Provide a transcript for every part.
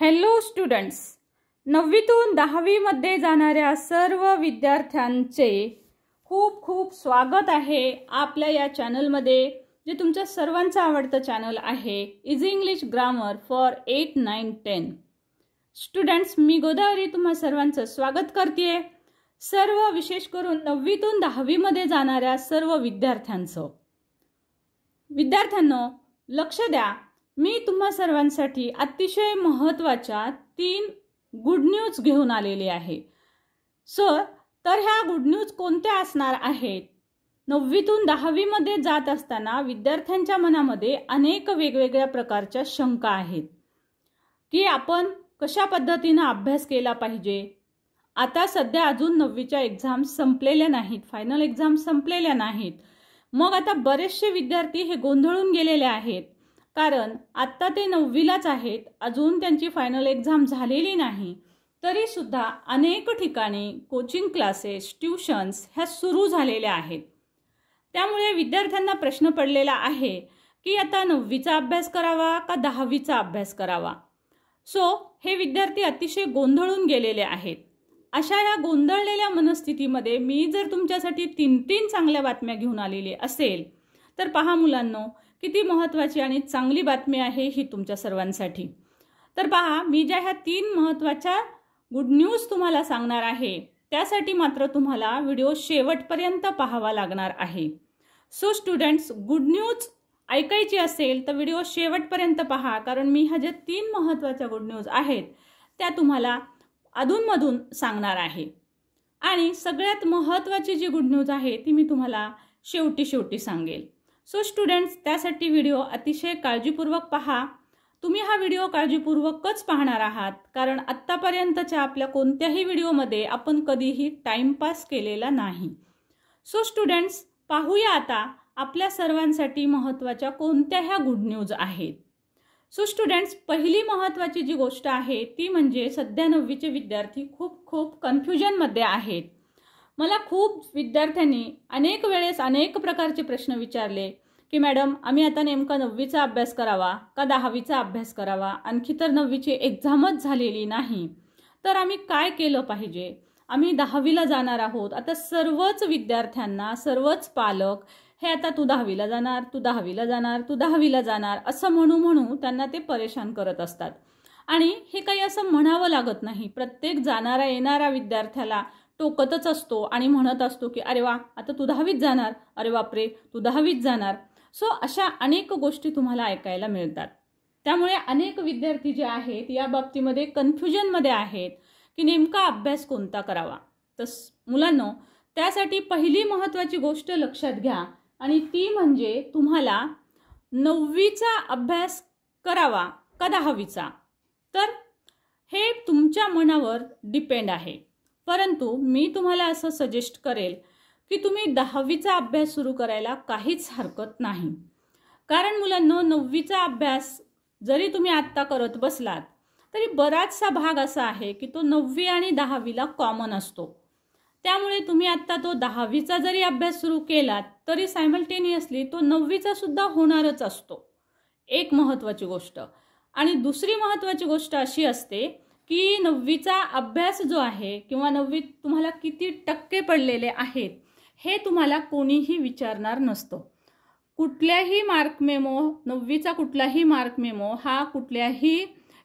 hello students नववीतून दहावीमध्ये जाणाऱ्या सर्व विद्यार्थ्यांचे खूप खूप स्वागत आहे आपल्या या चॅनलमध्ये जे तुमच्या सर्वांचं आवडतं चॅनल आहे is English grammar for eight nine ten students मी गोदावरी तुम्हा सर्वांचं स्वागत करते सर्व विशेष करून नववीतून दहावीमध्ये जाणाऱ्या सर्व विद्यार्थ्यांचं विद्यार्थ्यांनो लक्ष द्या मी तुम्हा सर्वांसाठी अतिशय महत्त्वाच्या तीन गुड न्यूज घेऊन आलेले आहे सर तर ह्या गुड न्यूज कोणत्या असणार आहेत नववीतून दहावीमध्ये जात असताना विद्यार्थ्यांच्या मनामध्ये अनेक वेगवेगळ्या प्रकारच्या शंका आहेत की आपण कशा पद्धतीनं अभ्यास केला पाहिजे आता सध्या अजून नववीच्या एक्झाम संपलेल्या नाहीत फायनल एक्झाम संपलेल्या नाहीत मग आता बरेचसे विद्यार्थी हे गोंधळून गेलेले आहेत कारण आत्ता ते नववीलाच आहेत अजून त्यांची फायनल एक्झाम झालेली नाही तरीसुद्धा अनेक ठिकाणी कोचिंग क्लासेस ट्यूशन्स ह्या सुरू झालेल्या आहेत त्यामुळे विद्यार्थ्यांना प्रश्न पडलेला आहे की आता नववीचा अभ्यास करावा का दहावीचा अभ्यास करावा सो हे विद्यार्थी अतिशय गोंधळून गेलेले आहेत अशा या गोंधळलेल्या मनस्थितीमध्ये मी जर तुमच्यासाठी तीन तीन चांगल्या बातम्या घेऊन आलेली असेल तर पहा मुलांनो किती महत्त्वाची आणि चांगली बातमी आहे ही तुमच्या सर्वांसाठी तर पहा मी ज्या ह्या तीन महत्त्वाच्या गुड न्यूज तुम्हाला सांगणार आहे त्यासाठी मात्र तुम्हाला व्हिडिओ शेवटपर्यंत पाहावा लागणार आहे सो स्टुडंट्स गुड न्यूज ऐकायची असेल तर व्हिडिओ शेवटपर्यंत पहा कारण मी ह्या ज्या तीन महत्त्वाच्या गुड न्यूज आहेत त्या तुम्हाला अधूनमधून सांगणार आहे आणि सगळ्यात महत्त्वाची जी गुड न्यूज आहे ती मी तुम्हाला शेवटी शेवटी सांगेल सो स्टुडंट्स त्यासाठी व्हिडिओ अतिशय काळजीपूर्वक पहा तुम्ही हा व्हिडिओ काळजीपूर्वकच पाहणार आहात कारण आत्तापर्यंतच्या आपल्या कोणत्याही व्हिडिओमध्ये आपण कधीही टाईमपास केलेला नाही सो स्टुडंट्स पाहूया आता आपल्या सर्वांसाठी महत्त्वाच्या कोणत्या ह्या गुड न्यूज आहेत सो स्टुडंट्स पहिली महत्त्वाची जी गोष्ट आहे ती म्हणजे सध्या नववीचे विद्यार्थी खूप खूप कन्फ्युजनमध्ये आहेत मला खूप विद्यार्थ्यांनी अनेक वेळेस अनेक प्रकारचे प्रश्न विचारले की मॅडम आम्ही आता नेमका नववीचा अभ्यास करावा का दहावीचा अभ्यास करावा आणखी तर नववीची एक्झामच झालेली नाही तर आम्ही काय केलं पाहिजे आम्ही दहावीला जाणार आहोत आता सर्वच विद्यार्थ्यांना सर्वच पालक हे आता तू दहावीला जाणार तू दहावीला जाणार तू दहावीला जाणार असं म्हणू म्हणू त्यांना ते परेशान करत असतात आणि हे काही असं म्हणावं लागत नाही प्रत्येक जाणारा येणारा विद्यार्थ्याला टोकतच असतो आणि म्हणत असतो की अरे वा आता तू दहावीत जाणार अरे बापरे तू दहावीत जाणार सो अशा अनेक गोष्टी तुम्हाला ऐकायला मिळतात त्यामुळे अनेक विद्यार्थी जे आहेत या बाबतीमध्ये कन्फ्युजनमध्ये आहेत की नेमका अभ्यास कोणता करावा तस मुलांनो त्यासाठी पहिली महत्त्वाची गोष्ट लक्षात घ्या आणि ती म्हणजे तुम्हाला नववीचा अभ्यास करावा का दहावीचा तर हे तुमच्या मनावर डिपेंड आहे परंतु मी तुम्हाला असं सजेस्ट करेल की तुम्ही दहावीचा अभ्यास सुरू करायला काहीच हरकत नाही कारण मुलांना नववीचा अभ्यास जरी तुम्ही आत्ता करत बसलात तरी बराचसा भाग असा आहे की तो नववी आणि दहावीला कॉमन असतो त्यामुळे तुम्ही आत्ता तो दहावीचा जरी अभ्यास सुरू केलात तरी सायमल्टेनियसली तो नववीचा सुद्धा होणारच असतो एक महत्त्वाची गोष्ट आणि दुसरी महत्त्वाची गोष्ट अशी असते की नववीचा अभ्यास जो आहे किंवा नववीत तुम्हाला किती टक्के पडलेले आहेत हे तुम्हाला कोणीही विचारणार नसतो कुठल्याही मार्क मेमो नववीचा कुठलाही मार्क मेमो हा कुठल्याही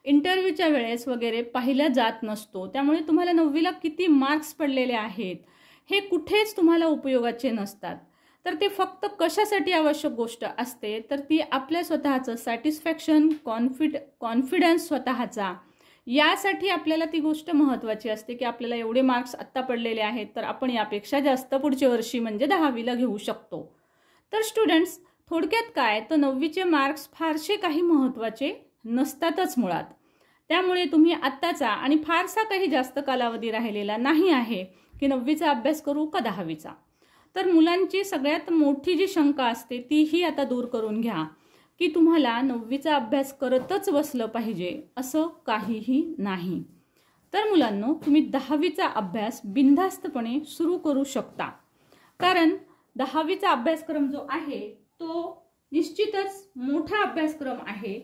इंटरव्ह्यूच्या वेळेस वगैरे पाहिला जात नसतो त्यामुळे तुम्हाला नववीला किती मार्क्स पडलेले आहेत हे कुठेच तुम्हाला उपयोगाचे नसतात तर ते फक्त कशासाठी आवश्यक गोष्ट असते तर ती आपल्या स्वतःचं सॅटिस्फॅक्शन कॉन्फिड कॉन्फिडन्स स्वतःचा यासाठी आपल्याला ती गोष्ट महत्त्वाची असते की आपल्याला एवढे मार्क्स आत्ता पडलेले आहेत तर आपण यापेक्षा जास्त पुढच्या वर्षी म्हणजे दहावीला घेऊ शकतो तर स्टुडंट्स थोडक्यात काय तर नववीचे मार्क्स फारसे काही महत्त्वाचे नसतातच मुळात त्यामुळे तुम्ही आत्ताचा आणि फारसा काही जास्त कालावधी राहिलेला नाही आहे की नववीचा अभ्यास करू का दहावीचा तर मुलांची सगळ्यात मोठी जी शंका असते तीही आता दूर करून घ्या की तुम्हाला नववीचा अभ्यास करतच बसलं पाहिजे असं काहीही नाही तर मुलांनो तुम्ही दहावीचा अभ्यास बिनधास्तपणे सुरू करू शकता कारण दहावीचा अभ्यासक्रम जो आहे तो निश्चितच मोठा अभ्यासक्रम आहे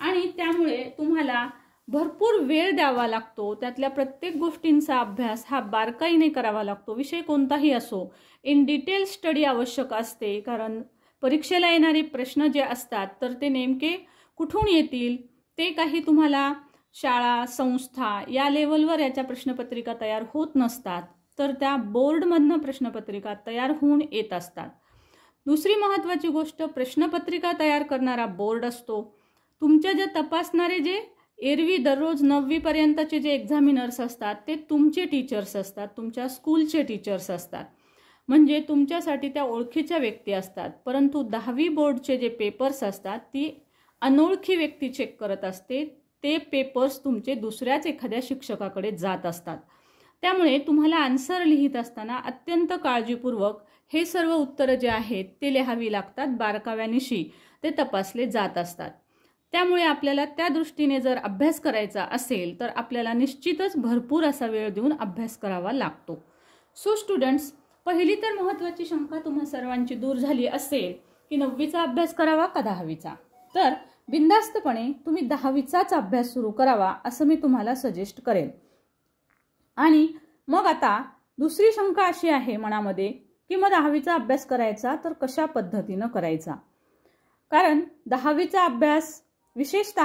आणि त्यामुळे तुम्हाला भरपूर वेळ द्यावा लागतो त्यातल्या प्रत्येक गोष्टींचा अभ्यास हा बारकाईने करावा लागतो विषय कोणताही असो इन डिटेल स्टडी आवश्यक असते कारण परीक्षेला येणारे प्रश्न जे असतात तर ते नेमके कुठून येतील ते काही तुम्हाला शाळा संस्था या लेवलवर याच्या प्रश्नपत्रिका तयार होत नसतात तर त्या बोर्डमधनं प्रश्नपत्रिका तयार होऊन येत असतात दुसरी महत्त्वाची गोष्ट प्रश्नपत्रिका तयार करणारा बोर्ड असतो तुमच्या ज्या तपासणारे जे एरवी दररोज नववीपर्यंतचे जे एक्झामिनर्स असतात ते तुमचे टीचर्स असतात तुमच्या स्कूलचे टीचर्स असतात म्हणजे तुमच्यासाठी त्या ओळखीच्या व्यक्ती असतात परंतु दहावी बोर्डचे जे पेपर्स असतात ती अनोळखी व्यक्ती चेक करत असते ते पेपर्स तुमचे दुसऱ्याच एखाद्या शिक्षकाकडे जात असतात त्यामुळे तुम्हाला आन्सर लिहित असताना अत्यंत काळजीपूर्वक हे सर्व उत्तरं जे आहेत ते लिहावी लागतात बारकाव्यानिशी ते तपासले जात असतात त्यामुळे आपल्याला त्या दृष्टीने जर अभ्यास करायचा असेल तर आपल्याला निश्चितच भरपूर असा वेळ देऊन अभ्यास करावा लागतो सो स्टुडंट्स पहिली तर महत्त्वाची शंका तुम्हा सर्वांची दूर झाली असेल की नववीचा अभ्यास करावा का दहावीचा तर बिंदास्तपणे तुम्ही दहावीचाच अभ्यास सुरू करावा असं मी तुम्हाला सजेस्ट करेन आणि मग आता दुसरी शंका अशी आहे मनामध्ये की मग दहावीचा अभ्यास करायचा तर कशा पद्धतीनं करायचा कारण दहावीचा अभ्यास विशेषत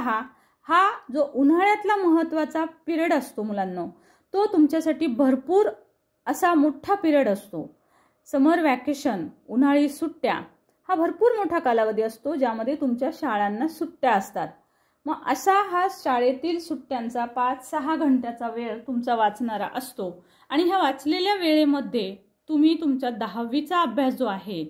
हा जो उन्हाळ्यातला महत्त्वाचा पिरियड असतो मुलांना तो तुमच्यासाठी भरपूर असा मोठा पिरियड असतो समर वॅकेशन उन्हाळी सुट्ट्या हा भरपूर मोठा कालावधी असतो ज्यामध्ये तुमच्या शाळांना सुट्ट्या असतात मग असा हा शाळेतील सुट्ट्यांचा पाच सहा घंट्याचा वेळ तुमचा वाचणारा असतो आणि ह्या वाचलेल्या वेळेमध्ये तुम्ही तुमच्या दहावीचा अभ्यास जो आहे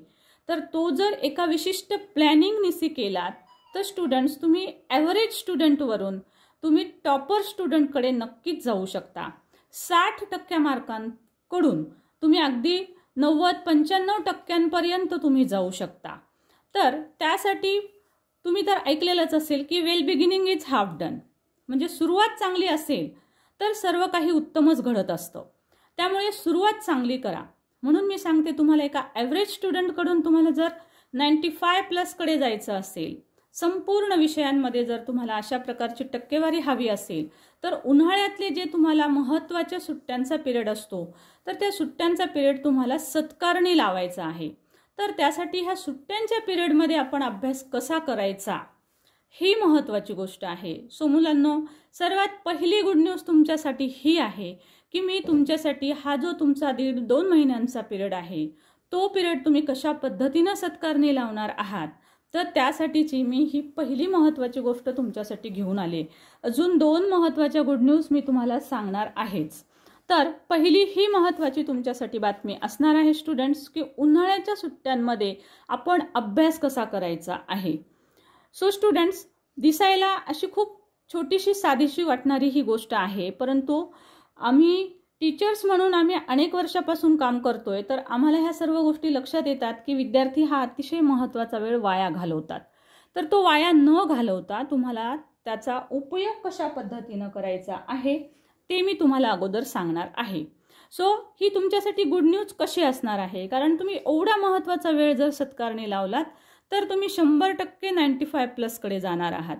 तर तो जर एका विशिष्ट प्लॅनिंग निसी केलात तर स्टुडंट्स तुम्ही ॲव्हरेज स्टुडंटवरून तुम्ही टॉपर स्टुडंटकडे नक्कीच जाऊ शकता साठ टक्क्या मार्कांकडून तुम्ही अगदी नव्वद पंच्याण्णव टक्क्यांपर्यंत तुम्ही जाऊ शकता तर त्यासाठी तुम्ही तर ऐकलेलंच असेल की well beginning is half done म्हणजे सुरुवात चांगली असेल तर सर्व काही उत्तमच घडत असतं त्यामुळे सुरुवात चांगली करा म्हणून मी सांगते तुम्हाला एका ॲव्हरेज स्टुडंटकडून तुम्हाला जर नाईन्टी फाय प्लसकडे जायचं असेल संपूर्ण विषयांमध्ये जर तुम्हाला अशा प्रकारची टक्केवारी हवी असेल तर उन्हाळ्यातले जे तुम्हाला महत्त्वाच्या सुट्ट्यांचा पिरियड असतो तर त्या सुट्ट्यांचा पिरियड तुम्हाला सत्कारणी लावायचा आहे तर त्यासाठी ह्या सुट्ट्यांच्या पिरियडमध्ये आपण अभ्यास कसा करायचा ही महत्त्वाची गोष्ट आहे सो मुलांनो सर्वात पहिली गुड न्यूज तुमच्यासाठी ही आहे की मी तुमच्यासाठी हा जो तुमचा दीड दोन महिन्यांचा पिरियड आहे तो पिरियड तुम्ही कशा पद्धतीनं सत्कारणी लावणार आहात तर त्यासाठीची मी ही पहिली महत्त्वाची गोष्ट तुमच्यासाठी घेऊन आले अजून दोन महत्त्वाच्या गुड न्यूज मी तुम्हाला सांगणार आहेच तर पहिली ही महत्त्वाची तुमच्यासाठी बातमी असणार आहे स्टुडंट्स की उन्हाळ्याच्या सुट्ट्यांमध्ये आपण अभ्यास कसा करायचा आहे सो स्टुडंट्स दिसायला अशी खूप छोटीशी साधीशी वाटणारी ही गोष्ट आहे परंतु आम्ही टीचर्स म्हणून आम्ही अनेक वर्षापासून काम करतोय तर आम्हाला ह्या सर्व गोष्टी लक्षात येतात की विद्यार्थी हा अतिशय महत्त्वाचा वेळ वाया घालवतात तर तो वाया न घालवता तुम्हाला त्याचा उपयोग कशा पद्धतीनं करायचा आहे ते मी तुम्हाला अगोदर सांगणार आहे सो ही तुमच्यासाठी गुड न्यूज कशी असणार आहे कारण तुम्ही एवढा महत्त्वाचा वेळ जर सत्कारणी लावलात तर तुम्ही शंभर टक्के नाईन्टी फाय प्लसकडे जाणार आहात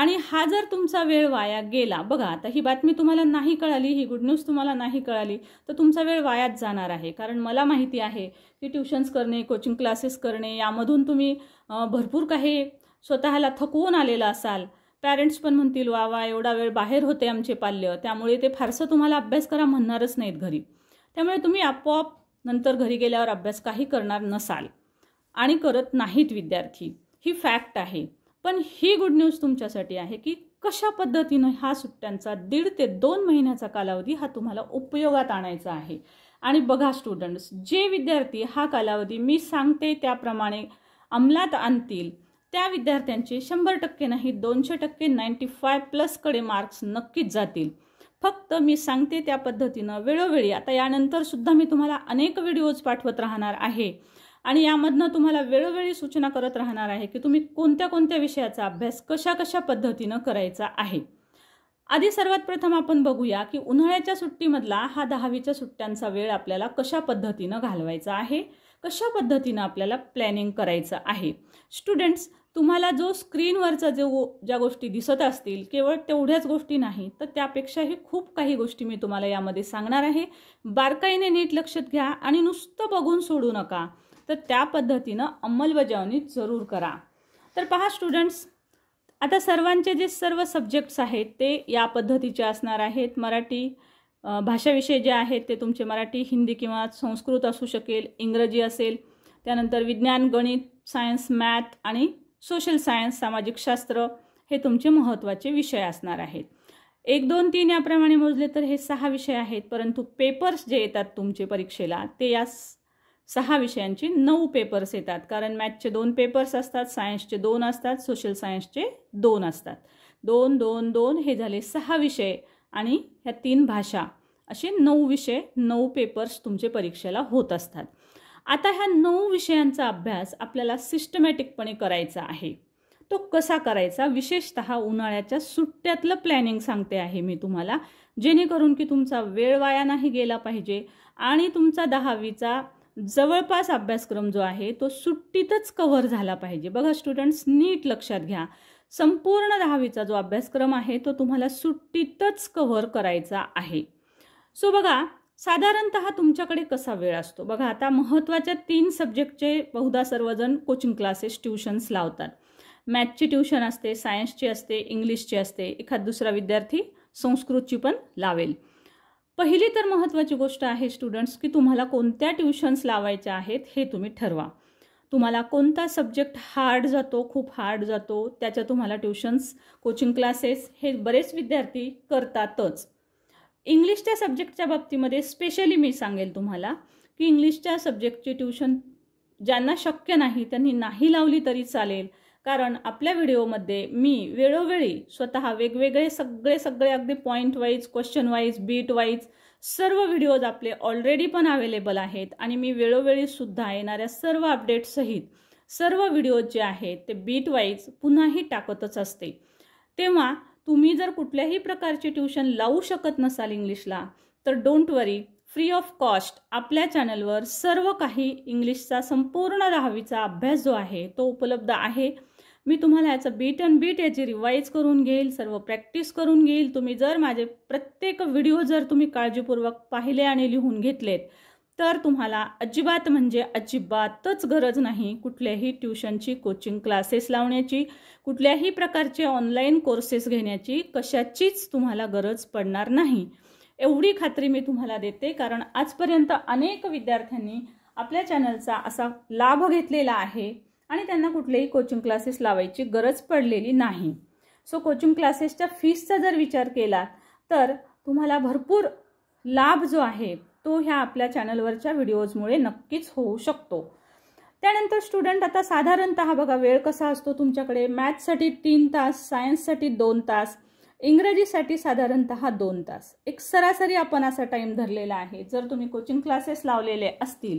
आणि हा जर तुमचा वेळ वाया गेला बघा आता ही बातमी तुम्हाला नाही कळाली ही गुड न्यूज तुम्हाला नाही कळाली तर तुमचा वेळ वायाच जाणार आहे कारण मला माहिती आहे की ट्युशन्स करणे कोचिंग क्लासेस करणे यामधून तुम्ही भरपूर काही स्वतःला थकवून आलेला असाल पॅरेंट्स पण म्हणतील वा वा एवढा वेळ बाहेर होते आमचे पाल्य त्यामुळे ते फारसं तुम्हाला अभ्यास करा म्हणणारच नाहीत घरी त्यामुळे तुम्ही आपोआप नंतर घरी गेल्यावर अभ्यास काही करणार नसाल आणि करत नाहीत विद्यार्थी ही फॅक्ट आहे पण ही गुड न्यूज तुमच्यासाठी आहे की कशा पद्धतीनं हा सुट्ट्यांचा दीड ते दोन महिन्याचा कालावधी हा तुम्हाला उपयोगात आणायचा आहे आणि बघा स्टुडंट्स जे विद्यार्थी हा कालावधी मी सांगते त्याप्रमाणे अंमलात आणतील त्या विद्यार्थ्यांचे शंभर टक्के नाही दोनशे टक्के नाईन्टी फाय प्लसकडे मार्क्स नक्कीच जातील फक्त मी सांगते त्या पद्धतीनं वेळोवेळी आता यानंतरसुद्धा मी तुम्हाला अनेक व्हिडिओज पाठवत राहणार आहे आणि यामधनं तुम्हाला वेळोवेळी सूचना करत राहणार आहे की तुम्ही कोणत्या कोणत्या विषयाचा अभ्यास कशा कशा पद्धतीनं करायचा आहे आधी सर्वात प्रथम आपण बघूया की उन्हाळ्याच्या सुट्टीमधला हा दहावीच्या सुट्ट्यांचा वेळ आपल्याला कशा पद्धतीनं घालवायचा आहे कशा पद्धतीनं आपल्याला प्लॅनिंग करायचं आहे स्टुडंट्स तुम्हाला जो स्क्रीनवरचा जो ज्या गोष्टी दिसत असतील केवळ तेवढ्याच गोष्टी नाही तर त्यापेक्षाही खूप काही गोष्टी मी तुम्हाला यामध्ये सांगणार आहे बारकाईने नीट लक्षात घ्या आणि नुसतं बघून सोडू नका तर त्या पद्धतीनं अंमलबजावणी जरूर करा तर पहा स्टुडंट्स आता सर्वांचे जे सर्व सब्जेक्ट्स आहेत ते या पद्धतीचे असणार आहेत मराठी भाषाविषय जे आहेत ते तुमचे मराठी हिंदी किंवा संस्कृत असू शकेल इंग्रजी असेल त्यानंतर विज्ञान गणित सायन्स मॅथ आणि सोशल सायन्स सामाजिक शास्त्र हे तुमचे महत्त्वाचे विषय असणार आहेत एक दोन तीन याप्रमाणे मोजले तर हे सहा विषय आहेत परंतु पेपर्स जे येतात तुमचे परीक्षेला ते या सहा विषयांचे नऊ पेपर्स येतात कारण मॅथचे दोन पेपर्स असतात सायन्सचे दोन असतात सोशल सायन्सचे दोन असतात दोन दोन दोन हे झाले सहा विषय आणि ह्या तीन भाषा असे नऊ विषय नऊ पेपर्स तुमचे परीक्षेला होत असतात आता ह्या नऊ विषयांचा अभ्यास आपल्याला सिस्टमॅटिकपणे करायचा आहे तो कसा करायचा विशेषत उन्हाळ्याच्या सुट्ट्यातलं प्लॅनिंग सांगते आहे मी तुम्हाला जेणेकरून की तुमचा वेळ वाया नाही गेला पाहिजे आणि तुमचा दहावीचा जवळपास अभ्यासक्रम जो आहे तो सुट्टीतच कव्हर झाला पाहिजे बघा स्टुडंट्स नीट लक्षात घ्या संपूर्ण दहावीचा जो अभ्यासक्रम आहे तो तुम्हाला सुट्टीतच कव्हर करायचा आहे सो बघा साधारणत तुमच्याकडे कसा वेळ असतो बघा आता महत्त्वाच्या तीन सब्जेक्टचे बहुधा सर्वजण कोचिंग क्लासेस ट्यूशन्स लावतात मॅथची ट्यूशन असते सायन्सची असते इंग्लिशची असते एखाद दुसरा विद्यार्थी संस्कृतची पण लावेल पहिली तर महत्त्वाची गोष्ट आहे स्टुडंट्स की तुम्हाला कोणत्या ट्युशन्स लावायच्या आहेत हे तुम्ही ठरवा तुम्हाला कोणता सब्जेक्ट हार्ड जातो खूप हार्ड जातो त्याच्या तुम्हाला ट्युशन्स कोचिंग क्लासेस हे बरेच विद्यार्थी करतातच इंग्लिशच्या सब्जेक्टच्या बाबतीमध्ये स्पेशली मी सांगेल तुम्हाला की इंग्लिशच्या सब्जेक्टची ट्युशन ज्यांना शक्य नाही त्यांनी नाही लावली तरी चालेल कारण आपल्या व्हिडिओमध्ये मी वेळोवेळी स्वतः वेगवेगळे सगळे सगळे अगदी point wise question wise bit wise सर्व व्हिडिओज आपले ऑलरेडी पण अवेलेबल आहेत आणि मी वेळोवेळीसुद्धा येणाऱ्या सर्व अपडेट्ससहित सर्व व्हिडिओज जे आहेत ते बीट वाईज पुन्हाही टाकतच असते तेव्हा तुम्ही जर कुठल्याही प्रकारचे ट्यूशन लावू शकत नसाल इंग्लिशला तर don't worry free of cost आपल्या चॅनलवर सर्व काही इंग्लिशचा संपूर्ण राहावीचा अभ्यास जो आहे तो उपलब्ध आहे मी तुम्हाला याचं बीट अँड बीट याची रिवाईज करून घेईल सर्व प्रॅक्टिस करून घेईल तुम्ही जर माझे प्रत्येक व्हिडिओ जर तुम्ही काळजीपूर्वक पाहिले आणि लिहून घेतलेत तर तुम्हाला अजिबात म्हणजे अजिबातच गरज नाही कुठल्याही ट्यूशनची कोचिंग क्लासेस लावण्याची कुठल्याही प्रकारचे ऑनलाईन कोर्सेस घेण्याची कशाचीच तुम्हाला गरज पडणार नाही एवढी खात्री मी तुम्हाला देते कारण आजपर्यंत अनेक विद्यार्थ्यांनी आपल्या चॅनलचा असा लाभ घेतलेला आहे आणि त्यांना कुठलेही कोचिंग क्लासेस लावायची गरज पडलेली नाही सो कोचिंग क्लासेसच्या फीसचा जर विचार केला तर तुम्हाला भरपूर लाभ जो आहे तो ह्या आपल्या चॅनलवरच्या व्हिडिओजमुळे नक्कीच होऊ शकतो त्यानंतर स्टुडंट आता साधारणत बघा वेळ कसा असतो तुमच्याकडे मॅथ्ससाठी तीन तास सायन्ससाठी दोन तास इंग्रजीसाठी साधारणतः दोन तास एक सरासरी आपण असा टाईम धरलेला आहे जर तुम्ही कोचिंग क्लासेस लावलेले असतील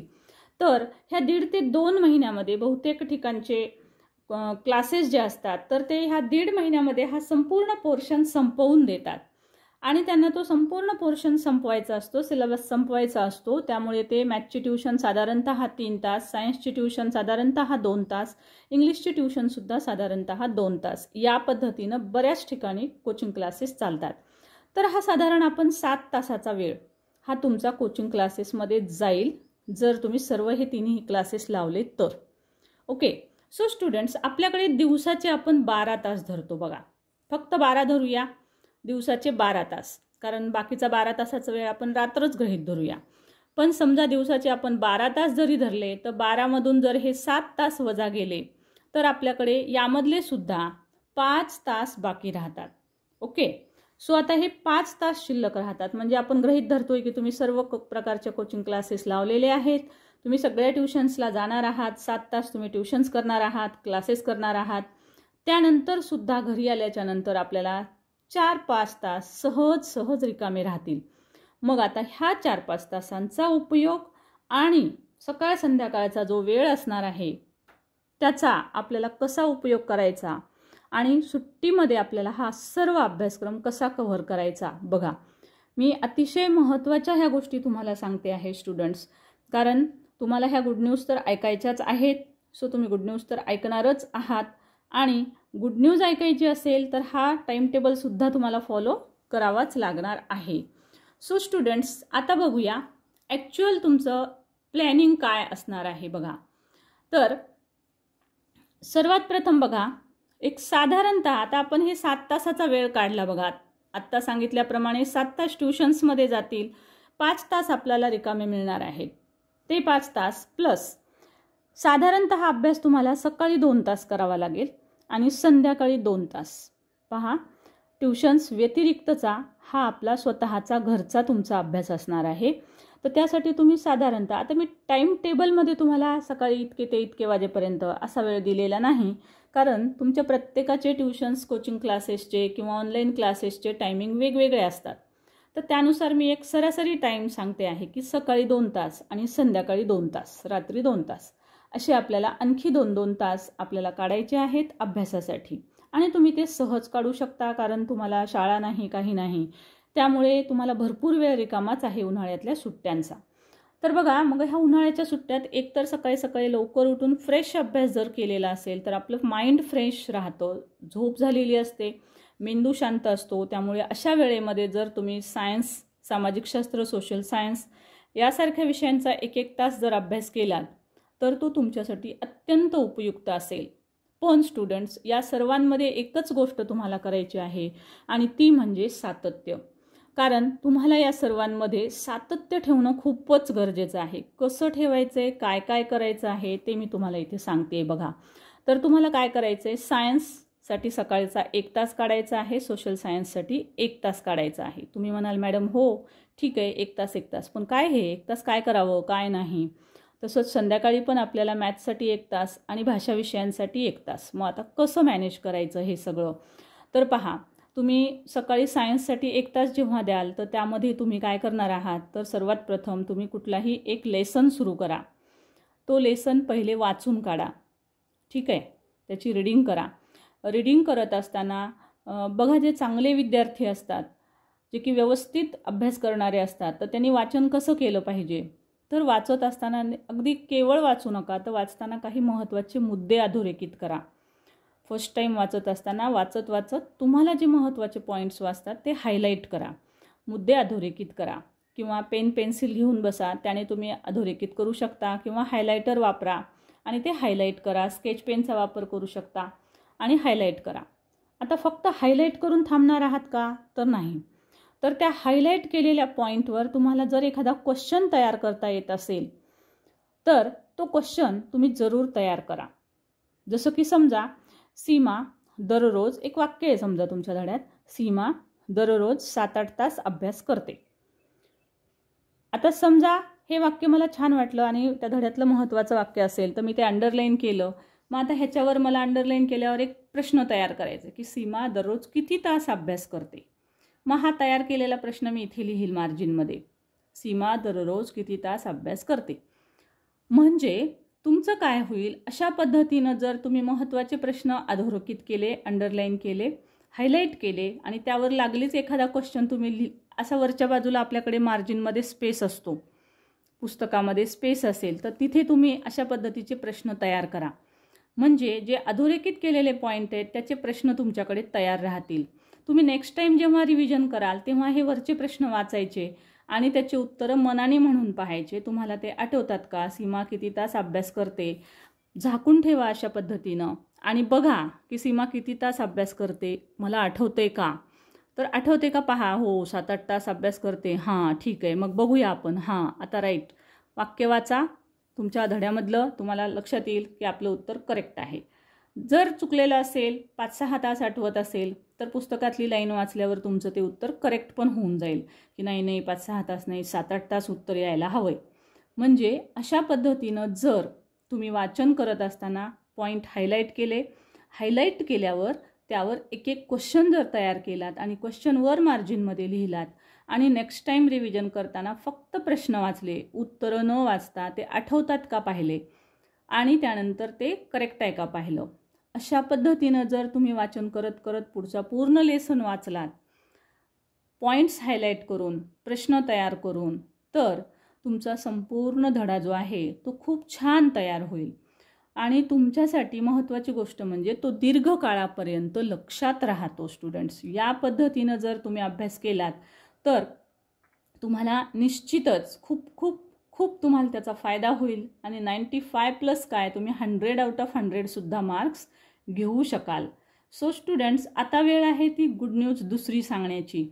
तर ह्या दीड ते दोन महिन्यामध्ये बहुतेक ठिकाणचे क्लासेस जे असतात तर ते ह्या दीड महिन्यामध्ये हा संपूर्ण पोर्शन संपवून देतात आणि त्यांना तो संपूर्ण पोर्शन संपवायचा असतो सिलेबस संपवायचा असतो त्यामुळे ते मॅथची ट्यूशन साधारणत तीन तास सायन्सची ट्यूशन साधारणत दोन तास इंग्लिशची ट्यूशनसुद्धा साधारणत दोन तास या पद्धतीनं बऱ्याच ठिकाणी कोचिंग क्लासेस चालतात तर हा साधारण आपण सात तासाचा वेळ हा तुमचा कोचिंग क्लासेसमध्ये जाईल जर तुम्ही सर्व हे तिन्ही क्लासेस लावले तर ओके सो स्टुडंट्स आपल्याकडे दिवसाचे आपण बारा तास धरतो बघा फक्त बारा धरूया दिवसाचे बारा तास कारण बाकीचा बारा तासाचा वेळ आपण रात्रच गृहीत धरूया पण समजा दिवसाचे आपण बारा तास जरी धरले तर बारामधून जर हे सात तास वजा गेले तर आपल्याकडे यामधले सुद्धा पाच तास बाकी राहतात ओके सो आता हे पाच तास शिल्लक राहतात म्हणजे आपण गृहित धरतोय की तुम्ही सर्व प्रकारच्या कोचिंग क्लासेस लावलेले आहेत तुम्ही सगळ्या ट्युशन्सला जाणार आहात सात तास तुम्ही ट्युशन्स करणार आहात क्लासेस करणार आहात त्यानंतर सुद्धा घरी आल्याच्या नंतर आपल्याला चार पाच तास सहज सहज रिकामे राहतील मग आता ह्या चार पाच तासांचा उपयोग आणि सकाळ संध्याकाळचा जो वेळ असणार आहे त्याचा आपल्याला कसा उपयोग करायचा आणि सुट्टीमध्ये आपल्याला हा सर्व अभ्यासक्रम कसा कव्हर करायचा बघा मी अतिशय महत्त्वाच्या ह्या गोष्टी तुम्हाला सांगते आहे स्टुडंट्स कारण तुम्हाला ह्या गुड न्यूज तर ऐकायच्याच आहेत सो तुम्ही गुड न्यूज तर ऐकणारच आहात आणि गुड न्यूज ऐकायची असेल तर हा टाईमटेबलसुद्धा तुम्हाला फॉलो करावाच लागणार आहे सो स्टुडंट्स आता बघूया ॲक्च्युअल तुमचं प्लॅनिंग काय असणार आहे बघा तर सर्वात प्रथम बघा एक साधारणतः आता आपण हे सात तासाचा वेळ काढला बघा आत्ता सांगितल्याप्रमाणे सात तास ट्युशन्समध्ये जातील पाच तास आपल्याला रिकामे मिळणार आहेत ते पाच तास प्लस साधारणत अभ्यास तुम्हाला सकाळी दोन तास करावा लागेल आणि संध्याकाळी दोन तास पहा ट्युशन्स व्यतिरिक्तचा हा आपला स्वतःचा घरचा तुमचा अभ्यास असणार आहे तर त्यासाठी तुम्ही साधारणतः आता मी टाईम टेबलमध्ये तुम्हाला सकाळी इतके ते इतके वाजेपर्यंत असा वेळ दिलेला नाही कारण तुमच्या प्रत्येकाचे ट्युशन्स कोचिंग क्लासेसचे किंवा ऑनलाईन क्लासेसचे टायमिंग वेगवेगळे असतात तर त्यानुसार मी एक सरासरी टाईम सांगते आहे की सकाळी दोन तास आणि संध्याकाळी दोन तास रात्री दोन तास असे आपल्याला आणखी दोन दोन तास आपल्याला काढायचे आहेत अभ्यासासाठी आणि तुम्ही ते सहज काढू शकता कारण तुम्हाला शाळा नाही काही नाही त्यामुळे तुम्हाला भरपूर वेळ रिकामाच आहे उन्हाळ्यातल्या सुट्ट्यांचा तर बघा मग ह्या उन्हाळ्याच्या सुट्ट्यात एकतर सकाळी सकाळी लवकर उठून फ्रेश अभ्यास जर केलेला असेल तर आपलं माइंड फ्रेश राहतं झोप झालेली असते मेंदू शांत असतो त्यामुळे अशा वेळेमध्ये जर तुम्ही सायन्स सामाजिकशास्त्र सोशल सायन्स यासारख्या विषयांचा एक एक तास जर अभ्यास केलात तर तो तुमच्यासाठी अत्यंत उपयुक्त असेल पण स्टुडंट्स या सर्वांमध्ये एकच गोष्ट तुम्हाला करायची आहे आणि ती म्हणजे सातत्य कारण तुम्हाला या सर्वांमध्ये सातत्य ठेवणं खूपच गरजेचं आहे कसं ठेवायचं आहे काय काय करायचं आहे ते मी तुम्हाला इथे सांगते बघा तर तुम्हाला काय करायचं आहे सायन्ससाठी सकाळचा एक तास काढायचा आहे सोशल सायन्ससाठी एक तास काढायचा आहे तुम्ही म्हणाल मॅडम हो ठीक आहे एक तास एक तास पण काय हे एक तास काय करावं काय नाही तसंच संध्याकाळी पण आपल्याला मॅथ्ससाठी एक तास आणि भाषा विषयांसाठी एक तास मग आता कसं मॅनेज करायचं हे सगळं तर पहा तुम्ही सकाळी सायन्ससाठी एक तास जेव्हा द्याल तर त्यामध्ये तुम्ही काय करणार आहात तर सर्वात प्रथम तुम्ही कुठलाही एक लेसन सुरू करा तो लेसन पहिले वाचून काढा ठीक आहे त्याची रीडिंग करा रीडिंग करत असताना बघा जे चांगले विद्यार्थी असतात जे की व्यवस्थित अभ्यास करणारे असतात तर त्यांनी वाचन कसं केलं पाहिजे तर वाचत असताना अगदी केवळ वाचू नका तर वाचताना काही महत्त्वाचे मुद्दे अधोरेखित करा फर्स्ट टाईम वाचत असताना वाचत वाचत तुम्हाला जे महत्त्वाचे पॉईंट्स वाचतात ते हायलाईट करा मुद्दे अधोरेखित करा किंवा पेन पेन्सिल घेऊन बसा त्याने तुम्ही अधोरेखित करू शकता किंवा हायलायटर वापरा आणि ते हायलाईट करा स्केच पेनचा वापर करू शकता आणि हायलाईट करा आता फक्त हायलाईट करून थांबणार आहात का तर नाही तर त्या हायलाईट केलेल्या पॉईंटवर तुम्हाला जर एखादा क्वेश्चन तयार करता येत असेल तर तो क्वेश्चन तुम्ही जरूर तयार करा जसं की समजा सीमा दररोज एक वाक्य आहे समजा तुमच्या धड्यात सीमा दररोज सात आठ तास अभ्यास करते आता समजा हे वाक्य मला छान वाटलं आणि त्या धड्यातलं महत्त्वाचं वाक्य असेल तर मी ते अंडरलाईन केलं मग आता ह्याच्यावर मला अंडरलाईन केल्यावर एक प्रश्न तयार करायचा की सीमा दररोज किती तास अभ्यास करते मग हा तयार केलेला प्रश्न मी इथे लिहील मार्जिनमध्ये सीमा दररोज किती तास अभ्यास करते म्हणजे तुमचं काय होईल अशा पद्धतीनं जर तुम्ही महत्त्वाचे प्रश्न अधोरेखित केले अंडरलाईन केले हायलाईट केले आणि त्यावर लागलीच एखादा क्वेश्चन तुम्ही लि असा वरच्या बाजूला आपल्याकडे मार्जिनमध्ये स्पेस असतो पुस्तकामध्ये स्पेस असेल तर तिथे तुम्ही अशा पद्धतीचे प्रश्न तयार करा म्हणजे जे अधोरेखित केलेले पॉईंट आहेत त्याचे प्रश्न तुमच्याकडे तयार राहतील तुम्ही नेक्स्ट टाईम जेव्हा रिव्हिजन कराल तेव्हा हे वरचे प्रश्न वाचायचे आणि त्याची उत्तरं मनाने म्हणून पाहायचे तुम्हाला ते आठवतात का सीमा किती तास अभ्यास करते झाकून ठेवा अशा पद्धतीनं आणि बघा की सीमा किती तास अभ्यास करते मला आठवते का तर आठवते का पहा हो सात आठ तास अभ्यास करते हां ठीक आहे मग बघूया आपण हां आता राईट वाक्य वाचा तुमच्या धड्यामधलं तुम्हाला लक्षात येईल की आपलं उत्तर करेक्ट आहे जर चुकलेलं असेल पाच सहा तास आठवत असेल तर पुस्तकातली लाईन वाचल्यावर तुमचं ते उत्तर करेक्ट पण होऊन जाईल की नाही नाही पाच सहा तास नाही सात आठ तास उत्तर यायला हवंय म्हणजे अशा पद्धतीनं जर तुम्ही वाचन करत असताना पॉईंट हायलाईट केले हायलाईट केल्यावर त्यावर एक एक क्वेश्चन जर तयार केलात आणि क्वेश्चन वर मार्जिनमध्ये लिहिलात आणि नेक्स्ट टाईम रिव्हिजन करताना फक्त प्रश्न वाचले उत्तरं न वाचता ते आठवतात का पाहिले आणि त्यानंतर ते करेक्ट आहे का पाहिलं अशा पद्धतीनं जर तुम्ही वाचन करत करत पुढचा पूर्ण लेसन वाचलात पॉईंट्स हायलाईट करून प्रश्न तयार करून तर तुमचा संपूर्ण धडा जो आहे तो खूप छान तयार होईल आणि तुमच्यासाठी महत्त्वाची गोष्ट म्हणजे तो दीर्घकाळापर्यंत लक्षात राहतो स्टुडंट्स या पद्धतीनं जर तुम्ही अभ्यास केलात तर तुम्हाला निश्चितच खूप खूप खूप तुम्हाला त्याचा फायदा होईल आणि नाईंटी फाय प्लस काय तुम्ही हंड्रेड आउट ऑफ हंड्रेडसुद्धा मार्क्स घेऊ शकाल सो स्टुडंट्स आता वेळ आहे ती गुड न्यूज दुसरी सांगण्याची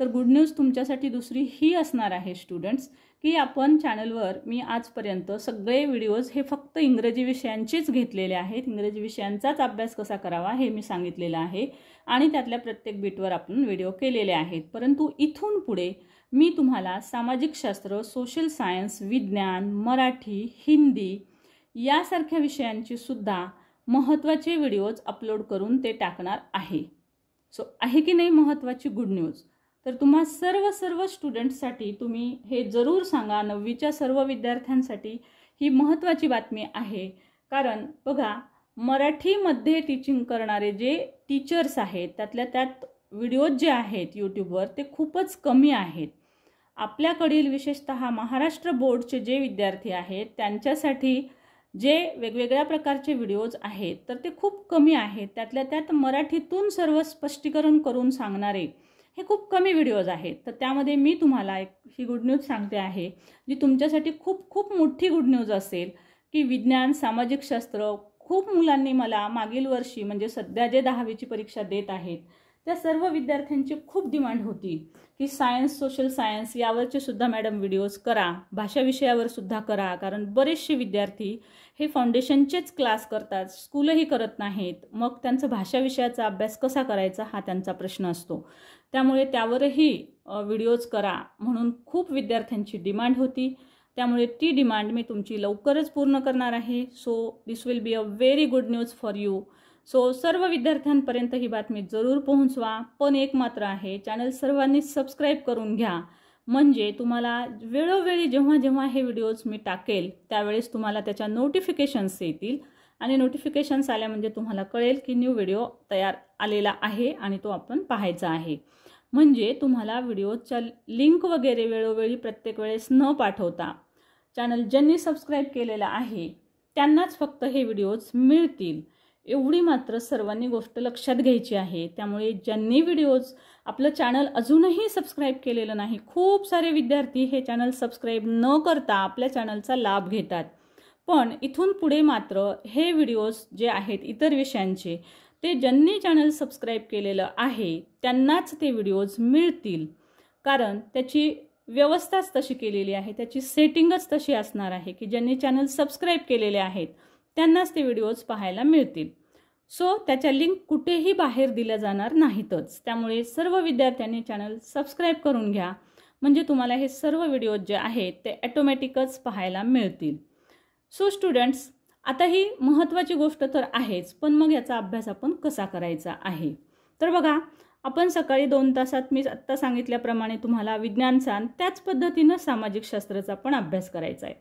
तर गुड न्यूज तुमच्यासाठी दुसरी ही असणार आहे स्टुडंट्स की आपण चॅनलवर मी आजपर्यंत सगळे व्हिडिओज हे फक्त इंग्रजी विषयांचेच घेतलेले आहेत इंग्रजी विषयांचाच अभ्यास कसा करावा हे मी सांगितलेलं आहे आणि त्यातल्या प्रत्येक बीटवर आपण व्हिडिओ केलेले आहेत परंतु इथून पुढे मी तुम्हाला सामाजिकशास्त्र सोशल सायन्स विज्ञान मराठी हिंदी यासारख्या विषयांची सुद्धा महत्त्वाचे व्हिडिओज अपलोड करून ते टाकणार आहे सो आहे की नाही महत्त्वाची गुड न्यूज तर तुम्हा सर्व सर्व स्टुडंट्ससाठी तुम्ही हे जरूर सांगा नववीच्या सर्व विद्यार्थ्यांसाठी ही महत्त्वाची बातमी आहे कारण बघा मराठीमध्ये टीचिंग करणारे जे टीचर्स आहेत त्यातल्या त्यात व्हिडिओज जे आहेत यूट्यूबवर ते खूपच कमी आहेत आपल्याकडील विशेषत महाराष्ट्र बोर्डचे जे विद्यार्थी आहेत त्यांच्यासाठी जे वेगवेगळ्या प्रकारचे व्हिडिओज आहेत तर ते खूप कमी आहेत त्यातल्या त्यात मराठीतून सर्व स्पष्टीकरण करून सांगणारे हे खूप कमी व्हिडिओज आहेत तर त्यामध्ये मी तुम्हाला एक ही गुड न्यूज सांगते आहे जी तुमच्यासाठी खूप खूप मोठी गुड न्यूज असेल की विज्ञान सामाजिक शास्त्र खूप मुलांनी मला मागील वर्षी म्हणजे सध्या जे दहावीची परीक्षा देत आहेत त्या सर्व विद्यार्थ्यांची खूप डिमांड होती की सायन्स सोशल सायन्स यावरचे सुद्धा मॅडम व्हिडिओज करा भाषा विषयावर सुद्धा करा कारण बरेचसे विद्यार्थी हे फाउंडेशनचेच क्लास करतात स्कूलही करत नाहीत मग त्यांचा भाषा विषयाचा अभ्यास कसा करायचा हा त्यांचा प्रश्न असतो त्यामुळे त्यावरही व्हिडिओज करा म्हणून खूप विद्यार्थ्यांची डिमांड होती त्यामुळे ती डिमांड मी तुमची लवकरच पूर्ण करणार आहे so this will be a very good news for you so सर्व विद्यार्थ्यांपर्यंत ही बातमी जरूर पोहोचवा पण एक मात्र आहे चॅनल सर्वांनी सबस्क्राईब करून घ्या म्हणजे तुम्हाला वेळोवेळी जेव्हा जेव्हा हे व्हिडिओज मी टाकेल त्यावेळेस तुम्हाला त्याच्या नोटिफिकेशन्स येतील आणि नोटिफिकेशन्स आल्या म्हणजे तुम्हाला कळेल की न्यू व्हिडिओ तयार आलेला आहे आणि तो आपण पाहायचा आहे म्हणजे तुम्हाला व्हिडिओजच्या लिंक वगैरे वेळोवेळी प्रत्येक वेळेस न पाठवता चॅनल ज्यांनी सबस्क्राईब केलेला आहे त्यांनाच फक्त हे व्हिडिओज मिळतील एवढी मात्र सर्वांनी गोष्ट लक्षात घ्यायची आहे त्यामुळे ज्यांनी व्हिडिओज आपलं चॅनल अजूनही सबस्क्राईब केलेलं नाही खूप सारे विद्यार्थी हे चॅनल सबस्क्राईब न करता आपल्या चॅनलचा लाभ घेतात पण इथून पुढे मात्र हे व्हिडिओज जे आहेत इतर विषयांचे ते ज्यांनी चॅनल सबस्क्राईब केलेलं आहे त्यांनाच ते व्हिडिओज मिळतील कारण त्याची व्यवस्थाच तशी केलेली आहे त्याची सेटिंगच तशी असणार आहे की ज्यांनी चॅनल सबस्क्राईब केलेले आहेत त्यांनाच ते व्हिडिओज पाहायला मिळतील सो त्याच्या लिंक कुठेही बाहेर दिल्या जाणार नाहीतच त्यामुळे सर्व विद्यार्थ्यांनी चॅनल सबस्क्राईब करून घ्या म्हणजे तुम्हाला हे सर्व व्हिडिओज जे आहेत ते ॲटोमॅटिकच पाहायला मिळतील सो स्टुडंट्स आता ही महत्त्वाची गोष्ट तर आहेच पण मग याचा अभ्यास आपण कसा करायचा आहे तर बघा आपण सकाळी दोन तासात मी आत्ता सांगितल्याप्रमाणे तुम्हाला सांग त्याच पद्धतीनं सामाजिक शास्त्राचा पण अभ्यास करायचा आहे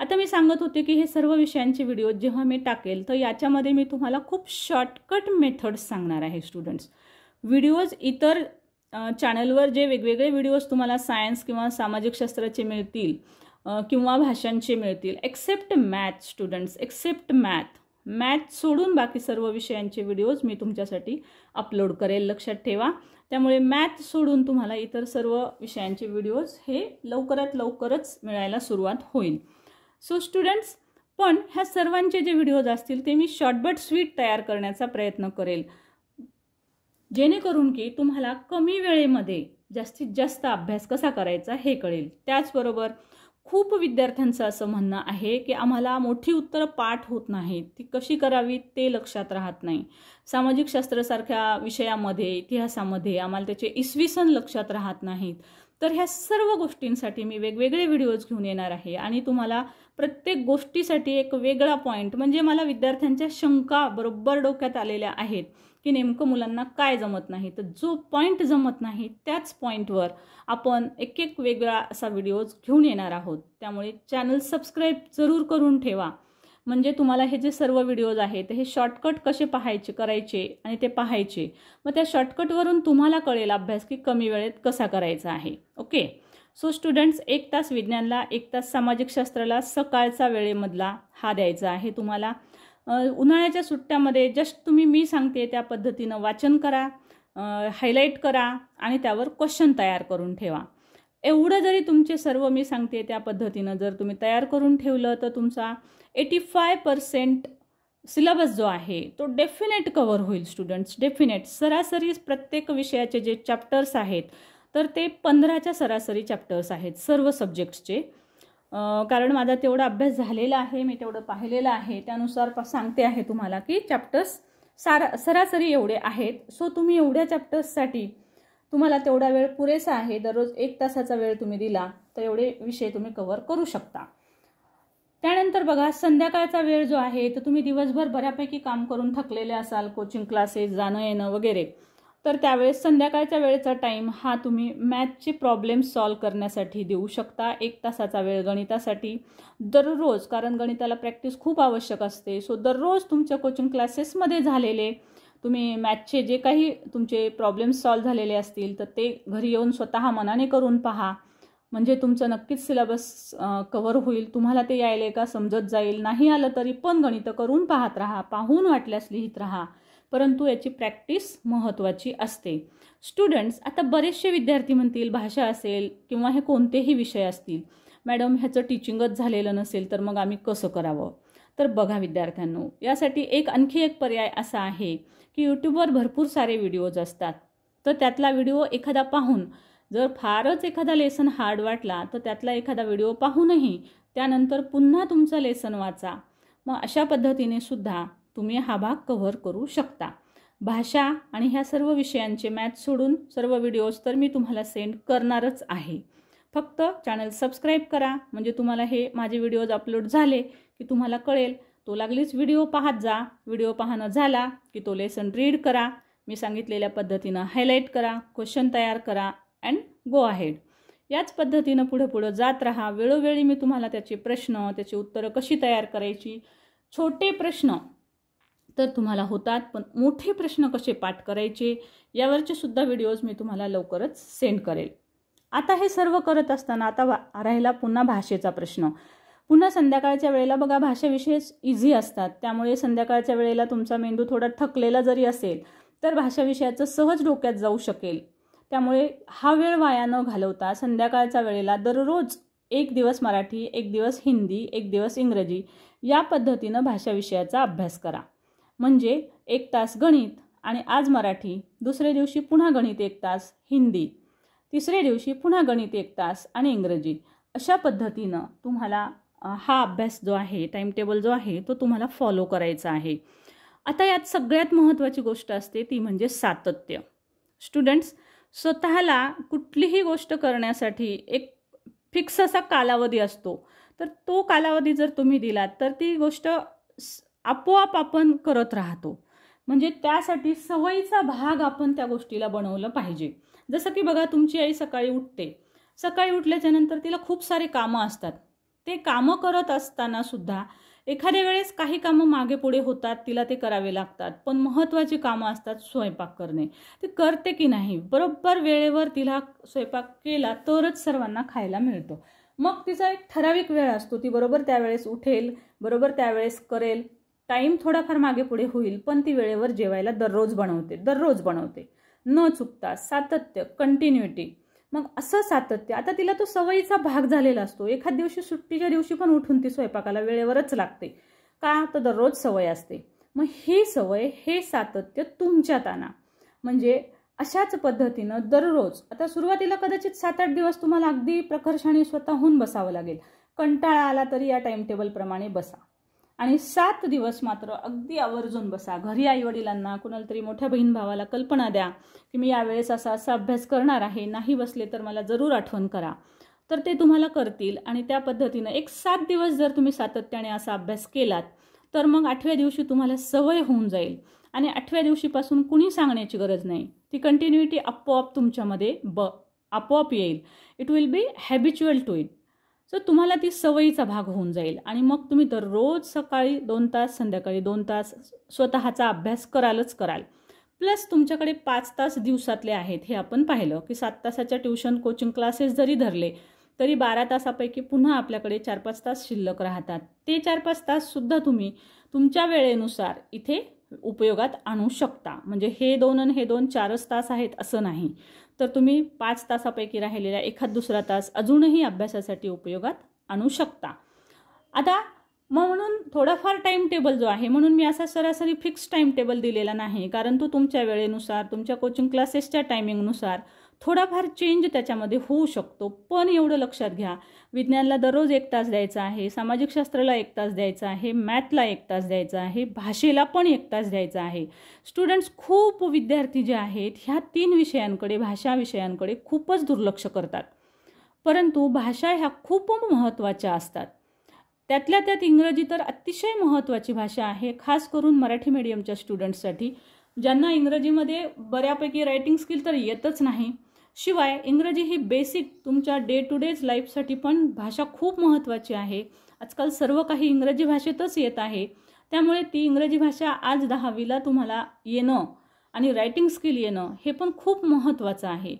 आता मी सांगत होते की हे सर्व विषयांचे व्हिडिओ जेव्हा मी टाकेल तर याच्यामध्ये मी तुम्हाला खूप शॉर्टकट मेथड्स सांगणार आहे स्टुडंट्स व्हिडिओज इतर चॅनलवर जे वेगवेगळे व्हिडिओज तुम्हाला सायन्स किंवा सामाजिक शास्त्राचे मिळतील किंवा भाषांचे मिळतील except math students except math math सोडून बाकी सर्व विषयांचे व्हिडिओज मी तुमच्यासाठी अपलोड करेल लक्षात ठेवा त्यामुळे मॅथ सोडून तुम्हाला इतर सर्व विषयांचे व्हिडिओज हे लवकरात लवकरच मिळायला सुरुवात होईल सो स्टुडंट्स पण ह्या सर्वांचे जे व्हिडिओज असतील ते मी शॉर्टबट स्वीट तयार करण्याचा प्रयत्न करेल जेणेकरून की तुम्हाला कमी वेळेमध्ये जास्तीत जास्त अभ्यास कसा करायचा हे कळेल त्याचबरोबर खूप विद्यार्थ्यांचं असं म्हणणं आहे की आम्हाला मोठी उत्तरं पाठ होत नाहीत ती कशी करावी ते लक्षात राहत नाही सामाजिक शास्त्रासारख्या विषयामध्ये इतिहासामध्ये आम्हाला त्याचे इसवी सन लक्षात राहत नाहीत तर ह्या सर्व गोष्टींसाठी मी वेगवेगळे व्हिडिओज घेऊन येणार आहे आणि तुम्हाला प्रत्येक गोष्टीसाठी एक वेगळा पॉईंट म्हणजे मला विद्यार्थ्यांच्या शंका बरोबर डोक्यात आलेल्या आहेत की नेमकं मुलांना काय जमत नाही तर जो पॉईंट जमत नाही त्याच पॉईंटवर आपण एक एक वेगळा असा व्हिडिओज घेऊन येणार आहोत त्यामुळे चॅनल सबस्क्राईब जरूर करून ठेवा म्हणजे तुम्हाला हे जे सर्व व्हिडिओज आहेत हे शॉर्टकट कसे पाहायचे करायचे आणि ते पाहायचे मग त्या शॉर्टकटवरून तुम्हाला कळेल अभ्यास की कमी वेळेत कसा करायचा आहे ओके सो स्टुडंट्स एक तास विज्ञानला एक तास सामाजिक शास्त्राला सकाळचा वेळेमधला हा द्यायचा आहे तुम्हाला उन्हाळ्याच्या सुट्ट्यामध्ये जस्ट तुम्ही मी सांगते त्या पद्धतीनं वाचन करा हायलाईट करा आणि त्यावर क्वेश्चन तयार करून ठेवा एवढं जरी तुमचे सर्व मी सांगते त्या पद्धतीनं जर तुम्ही तयार करून ठेवलं तर तुमचा एटी फाय पर्सेंट सिलेबस जो आहे तो डेफिनेट कवर होईल स्टुडंट्स डेफिनेट सरासरी प्रत्येक विषयाचे जे चॅप्टर्स आहेत तर ते पंधराच्या सरासरी चॅप्टर्स आहेत सर्व सब्जेक्ट्सचे कारण माझा तेवढा अभ्यास झालेला आहे मी तेवढं पाहिलेलं आहे त्यानुसार प सांगते आहे तुम्हाला की चॅप्टर्स सारा सरासरी एवढे आहेत सो तुम्ही एवढ्या चॅप्टर्ससाठी तुम्हाला तेवढा वेळ पुरेसा आहे दररोज एक तासाचा वेळ तुम्ही दिला तर एवढे विषय तुम्ही कव्हर करू शकता त्यानंतर बघा संध्याकाळचा वेळ जो आहे तो तुम्ही दिवसभर बऱ्यापैकी काम करून थकलेले असाल कोचिंग क्लासेस जाणं येणं वगैरे तर त्यावेळेस संध्याकाळच्या वेळेचा टाईम हा तुम्ही मॅथचे प्रॉब्लेम सॉल्व करण्यासाठी देऊ शकता एक तासाचा वेळ गणितासाठी दररोज कारण गणिताला प्रॅक्टिस खूप आवश्यक असते सो दररोज तुमच्या कोचिंग क्लासेसमध्ये झालेले तुम्ही मॅथचे जे काही तुमचे प्रॉब्लेम्स सॉल्व झालेले असतील तर ते घरी येऊन स्वतः मनाने करून पहा म्हणजे तुमचं नक्कीच सिलेबस कवर होईल तुम्हाला ते यायले का समजत जाईल नाही आलं तरी पण गणितं करून पाहत राहा पाहून वाटल्यास लिहित राहा परंतु याची प्रॅक्टिस महत्त्वाची असते स्टुडंट्स आता बरेचसे विद्यार्थी म्हणतील भाषा असेल किंवा हे कोणतेही विषय असतील मॅडम ह्याचं टीचिंगच झालेलं नसेल तर मग आम्ही कसं करावं तर बघा विद्यार्थ्यांनो यासाठी एक आणखी एक पर्याय असा आहे की यूट्यूबवर भरपूर सारे व्हिडिओज असतात तर त्यातला व्हिडिओ एखादा पाहून जर फारच एखादा लेसन हार्ड वाटला तर त्यातला एखादा व्हिडिओ पाहूनही त्यानंतर पुन्हा तुमचं लेसन वाचा मग अशा पद्धतीने सुद्धा तुम्ही हा भाग कव्हर करू शकता भाषा आणि ह्या सर्व विषयांचे मॅथ सोडून सर्व व्हिडिओज तर मी तुम्हाला सेंड करणारच आहे फक्त चॅनल सबस्क्राईब करा म्हणजे तुम्हाला हे माझे व्हिडिओज अपलोड झाले की तुम्हाला कळेल तो लागलीच व्हिडिओ पाहत जा व्हिडिओ पाहणं झाला की तो लेसन रीड करा मी सांगितलेल्या पद्धतीनं हायलाईट करा क्वेश्चन तयार करा अँड गो अहेड याच पद्धतीनं पुढे पुढं जात राहा वेळोवेळी मी तुम्हाला त्याचे प्रश्न त्याची उत्तरं कशी तयार करायची छोटे प्रश्न तर तुम्हाला होतात पण मोठे प्रश्न कसे पाठ करायचे यावरचे सुद्धा व्हिडिओज मी तुम्हाला लवकरच सेंड करेल आता हे सर्व करत असताना आता राहिला पुन्हा भाषेचा प्रश्न पुन्हा संध्याकाळच्या वेळेला बघा भाषा इझी असतात त्यामुळे संध्याकाळच्या वेळेला तुमचा मेंदू थोडा थकलेला जरी असेल तर भाषाविषयाचं सहज डोक्यात जाऊ शकेल त्यामुळे हा वेळ वाया न घालवता संध्याकाळच्या वेळेला दररोज एक दिवस मराठी एक दिवस हिंदी एक दिवस इंग्रजी या पद्धतीनं भाषाविषयाचा अभ्यास करा म्हणजे एक तास गणित आणि आज मराठी दुसऱ्या दिवशी पुन्हा गणित एक तास हिंदी तिसऱ्या दिवशी पुन्हा गणित एक तास आणि इंग्रजी अशा पद्धतीनं तुम्हाला हा अभ्यास जो आहे टाईमटेबल जो आहे तो तुम्हाला फॉलो करायचा आहे आता यात सगळ्यात महत्त्वाची गोष्ट असते ती म्हणजे सातत्य स्टुडंट्स स्वतःला कुठलीही गोष्ट करण्यासाठी एक फिक्स असा कालावधी असतो तर तो कालावधी जर तुम्ही दिलात तर ती गोष्ट आपोआप आपण करत राहतो म्हणजे त्यासाठी सवयीचा भाग आपण त्या गोष्टीला बनवलं पाहिजे जसं की बघा तुमची आई सकाळी उठते सकाळी उठल्याच्यानंतर तिला खूप सारे कामं असतात ते कामं करत असताना सुद्धा एखाद्या वेळेस काही कामं मागे पुढे होतात तिला ते करावे लागतात पण महत्त्वाची कामं असतात स्वयंपाक करणे ते करते की नाही बरोबर वेळेवर तिला स्वयंपाक केला तरच सर्वांना खायला मिळतो मग तिचा एक ठराविक वेळ असतो ती बरोबर त्यावेळेस उठेल बरोबर त्यावेळेस करेल टाईम थोडाफार मागे पुढे होईल पण ती वेळेवर जेवायला दररोज बनवते दररोज बनवते न चुकता सातत्य कंटिन्युटी मग असं सातत्य आता तिला तो सवयीचा भाग झालेला असतो एखाद दिवशी सुट्टीच्या दिवशी पण उठून ती स्वयंपाकाला वेळेवरच लागते का तर दररोज सवय असते मग ही सवय हे सातत्य तुमच्यात आणा म्हणजे अशाच पद्धतीनं दररोज आता सुरुवातीला कदाचित सात आठ दिवस तुम्हाला अगदी प्रकर्षाने स्वतःहून बसावं लागेल कंटाळा आला तरी या टाइमटेबलप्रमाणे बसा आणि सात दिवस मात्र अगदी आवर्जून बसा घरी आईवडिलांना कुणाला तरी मोठ्या बहीण भावाला कल्पना द्या की मी यावेळेस असा असा अभ्यास करणार आहे नाही बसले तर मला जरूर आठवण करा तर ते तुम्हाला करतील आणि त्या पद्धतीनं एक सात दिवस जर तुम्ही सातत्याने असा अभ्यास केलात तर मग आठव्या दिवशी तुम्हाला सवय होऊन जाईल आणि आठव्या दिवशीपासून कुणी सांगण्याची गरज नाही ती कंटिन्युटी आपोआप तुमच्यामध्ये ब आपोआप येईल it will be habitual to it so तुम्हाला ती सवयीचा भाग होऊन जाईल आणि मग तुम्ही दररोज सकाळी दोन तास संध्याकाळी दोन तास स्वतःचा अभ्यास करालच कराल प्लस तुमच्याकडे पाच तास दिवसातले आहेत हे आपण पाहिलं की सात तासाच्या ट्युशन कोचिंग क्लासेस जरी धरले तरी बारा तासापैकी पुन्हा आपल्याकडे चार पाच तास शिल्लक राहतात ते चार पाच ताससुद्धा तुम्ही तुमच्या वेळेनुसार इथे उपयोगात आणू शकता म्हणजे हे दोन आणि हे दोन चारच तास आहेत असं नाही तर तुम्ही पाच तासापैकी राहिलेला एखाद दुसरा तास अजूनही अभ्यासासाठी उपयोगात आणू शकता आता मग म्हणून थोडाफार टाईम टेबल जो आहे म्हणून मी असा सरासरी फिक्स टाईम टेबल दिलेला नाही कारण तो तुमच्या वेळेनुसार तुमच्या कोचिंग क्लासेसच्या टायमिंगनुसार थोडाफार चेंज त्याच्यामध्ये होऊ शकतो पण एवढं लक्षात घ्या विज्ञानला दररोज एक तास द्यायचा आहे सामाजिक एक तास द्यायचा आहे मॅथला एक तास द्यायचा आहे भाषेला पण एक तास द्यायचा आहे स्टुडंट्स खूप विद्यार्थी जे आहेत ह्या तीन विषयांकडे भाषा विषयांकडे खूपच दुर्लक्ष करतात परंतु भाषा ह्या खूप महत्त्वाच्या असतात त्यातल्या त्यात इंग्रजी तर अतिशय महत्त्वाची भाषा आहे खास करून मराठी मीडियमच्या स्टुडंट्ससाठी ज्यांना इंग्रजीमध्ये बऱ्यापैकी रायटिंग स्किल तर येतच नाही शिवाय इंग्रजी ही बेसिक तुमच्या डे टू डेज लाईफसाठी पण भाषा खूप महत्त्वाची आहे आजकाल सर्व काही इंग्रजी भाषेतच येत आहे त्यामुळे ती इंग्रजी भाषा आज दहावीला तुम्हाला येणं आणि रायटिंग स्किल येणं हे पण खूप महत्त्वाचं आहे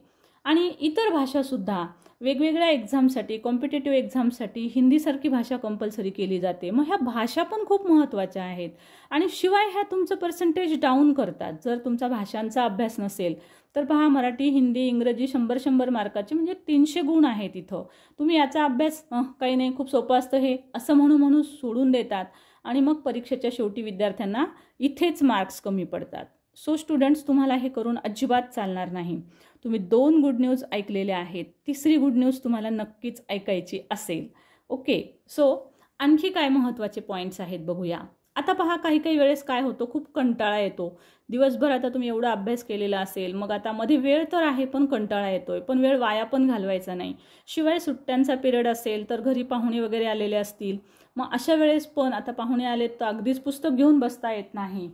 आणि इतर भाषासुद्धा वेगवेगळ्या एक्झामसाठी कॉम्पिटेटिव्ह एक्झामसाठी हिंदीसारखी भाषा कंपल्सरी केली जाते मग ह्या भाषा पण खूप महत्त्वाच्या आहेत आणि शिवाय ह्या तुमचं पर्सेंटेज डाऊन करतात जर तुमचा भाषांचा अभ्यास नसेल तर पहा मराठी हिंदी इंग्रजी शंभर शंभर मार्काचे म्हणजे तीनशे गुण आहेत इथं तुम्ही याचा अभ्यास काही नाही खूप सोपं असतं हे असं म्हणू म्हणून सोडून देतात आणि मग परीक्षेच्या शेवटी विद्यार्थ्यांना इथेच मार्क्स कमी पडतात सो स्टुडंट्स तुम्हाला हे करून अजिबात चालणार नाही तुम्ही दोन गुड न्यूज ऐकलेल्या आहेत तिसरी गुड न्यूज तुम्हाला नक्कीच ऐकायची असेल ओके सो आणखी काय महत्त्वाचे पॉईंट्स आहेत बघूया आता पहा काही काही वेळेस काय होतो खूप कंटाळा येतो दिवसभर आता तुम्ही एवढा अभ्यास केलेला असेल मग आता मध्ये वेळ तर आहे पण कंटाळा येतोय पण वेळ वाया पण घालवायचा नाही शिवाय सुट्ट्यांचा पिरियड असेल तर घरी पाहुणे वगैरे आलेले असतील मग अशा वेळेस पण आता पाहुणे आले तर अगदीच पुस्तक घेऊन बसता येत नाही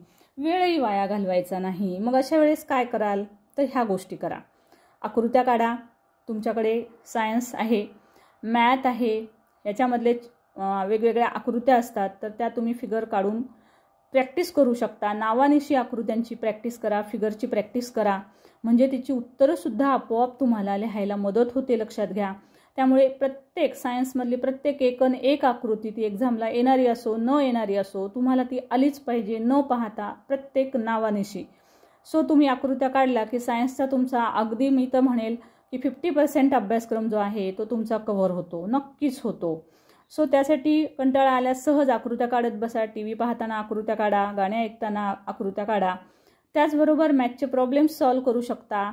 वेळही वाया घालवायचा नाही मग अशा वेळेस काय कराल तर ह्या गोष्टी करा आकृत्या काढा तुमच्याकडे सायन्स आहे मॅथ आहे याच्यामधले वेगवेगळ्या आकृत्या असतात तर त्या तुम्ही फिगर काढून प्रॅक्टिस करू शकता नावानिशी आकृत्यांची प्रॅक्टिस करा फिगरची प्रॅक्टिस करा म्हणजे तिची उत्तरंसुद्धा आपोआप तुम्हाला लिहायला मदत होते लक्षात घ्या त्यामुळे प्रत्येक सायन्समधली प्रत्येक एकन एक आकृती ती एक्झामला येणारी असो न येणारी असो तुम्हाला ती आलीच पाहिजे न पाहता प्रत्येक नावानिशी सो तुम्ही आकृत्या काढल्या की सायन्सचा तुमचा अगदी मी तर म्हणेल की फिफ्टी पर्सेंट अभ्यासक्रम जो आहे तो तुमचा कव्हर होतो नक्कीच होतो सो त्यासाठी कंटाळा आल्यास सहज आकृत्या काढत बसा टी व्ही पाहताना आकृत्या काढा गाणे ऐकताना आकृत्या काढा त्याचबरोबर मॅथचे प्रॉब्लेम सॉल्व करू शकता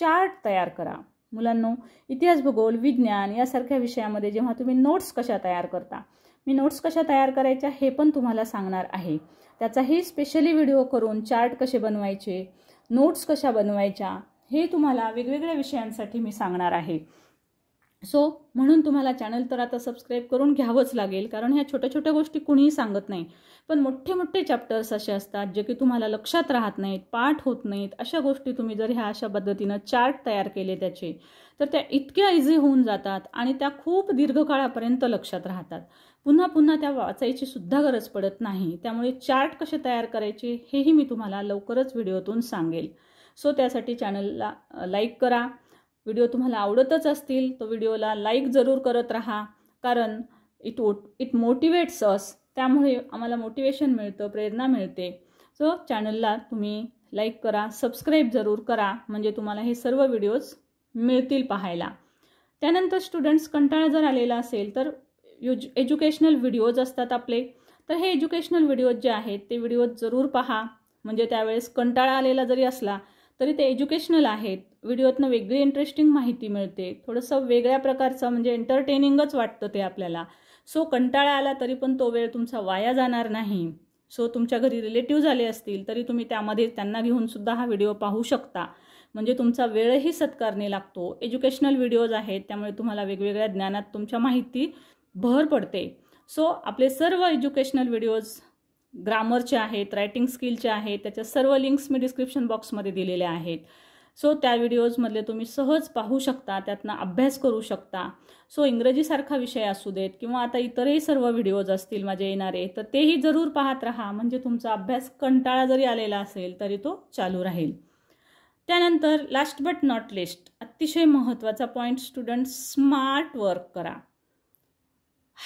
चार्ट तयार करा मुलांनो इतिहास भूगोल विज्ञान यासारख्या विषयामध्ये जेव्हा तुम्ही नोट्स कशा तयार करता मी नोट्स कशा तयार करायच्या हे पण तुम्हाला सांगणार आहे त्याचाही स्पेशली व्हिडिओ करून चार्ट कसे बनवायचे नोट्स कशा बनवायच्या हे तुम्हाला वेगवेगळ्या विषयांसाठी मी सांगणार आहे सो म्हणून तुम्हाला चॅनल तर आता सबस्क्राईब करून घ्यावंच लागेल कारण ह्या छोट्या छोट्या गोष्टी कुणीही सांगत नाही पण मोठे मोठे चॅप्टर्स असे असतात जे की तुम्हाला लक्षात राहत नाहीत पाठ होत नाहीत अशा गोष्टी तुम्ही जर ह्या अशा पद्धतीनं चार्ट तयार केले त्याचे तर त्या इतक्या इझी होऊन जातात आणि त्या खूप दीर्घकाळापर्यंत लक्षात राहतात पुन्हा पुन्हा त्या वाचायची सुद्धा गरज पडत नाही त्यामुळे चार्ट कसे तयार करायचे हेही मी तुम्हाला लवकरच व्हिडिओतून सांगेल सो त्यासाठी चॅनलला लाईक करा व्हिडिओ तुम्हाला आवडतच असतील तो व्हिडिओला लाईक जरूर करत राहा कारण it vote it motivates us त्यामुळे आम्हाला मोटिवेशन मिळतं प्रेरणा मिळते सो चॅनलला तुम्ही लाईक करा सबस्क्राईब जरूर करा म्हणजे तुम्हाला हे सर्व व्हिडिओज मिळतील पाहायला त्यानंतर स्टुडंट्स कंटाळा जर आलेला असेल तर युज एज्युकेशनल व्हिडिओज असतात आपले तर हे एज्युकेशनल व्हिडिओज जे आहेत ते व्हिडिओज जरूर पहा म्हणजे त्यावेळेस कंटाळा आलेला जरी असला तरी ते एज्युकेशनल आहेत व्हिडिओतनं वेगळी इंटरेस्टिंग माहिती मिळते थोडंसं वेगळ्या प्रकारचं म्हणजे एंटरटेनिंगच वाटतं ते आपल्याला सो कंटाळा आला तरी पण तो वेळ तुमचा वाया जाणार नाही सो तुमच्या घरी रिलेटिव्ह झाले असतील तरी तुम्ही त्यामध्ये त्यांना घेऊनसुद्धा हा व्हिडिओ पाहू शकता म्हणजे तुमचा वेळही सत्कारणे लागतो एज्युकेशनल व्हिडिओज आहेत त्यामुळे तुम्हाला वेगवेगळ्या ज्ञानात तुमच्या माहिती भर पडते सो आपले सर्व एज्युकेशनल व्हिडिओज ग्रामरचे आहेत रायटिंग स्किलचे आहेत त्याच्या सर्व लिंक्स मी डिस्क्रिप्शन बॉक्समध्ये दिलेल्या आहेत सो त्या व्हिडिओजमधले तुम्ही सहज पाहू शकता त्यातनं अभ्यास करू शकता सो इंग्रजीसारखा विषय असू देत किंवा आता इतरही सर्व व्हिडिओज असतील माझे येणारे तर तेही जरूर पाहत राहा म्हणजे तुमचा अभ्यास कंटाळा जरी आलेला असेल तरी तो चालू राहील त्यानंतर लास्ट बट नॉट लिस्ट अतिशय महत्त्वाचा पॉईंट स्टुडंट स्मार्ट वर्क करा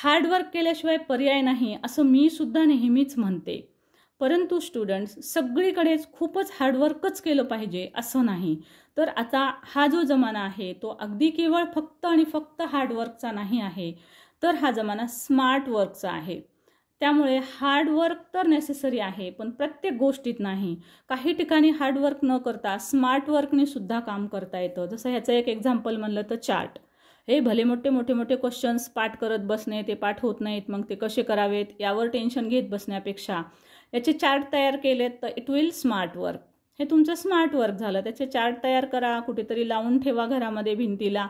हार्डवर्क केल्याशिवाय पर्याय नाही असं मी सुद्धा नेहमीच म्हणते परंतु स्टुडंट्स सगळीकडेच खूपच हार्डवर्कच केलं पाहिजे असं नाही तर आता हा जो जमाना आहे तो अगदी केवळ फक्त आणि फक्त हार्डवर्कचा नाही आहे तर हा जमाना स्मार्ट वर्कचा आहे त्यामुळे हार्डवर्क तर नेसेसरी आहे पण प्रत्येक गोष्टीत नाही काही ठिकाणी हार्डवर्क न करता स्मार्ट वर्कने सुद्धा काम करता येतं जसं ह्याचं एक एक्झाम्पल म्हणलं तर चार्ट हे भले मोठे मोठे मोठे क्वेश्चन्स पाठ करत बसणे ते पाठ होत नाहीत मग ते कसे करावेत यावर टेन्शन घेत बसण्यापेक्षा याचे चार्ट तयार केलेत तर इट विल स्मार्ट वर्क हे तुमचं स्मार्ट वर्क झालं त्याचे चार्ट तयार करा कुठेतरी लावून ठेवा घरामध्ये भिंतीला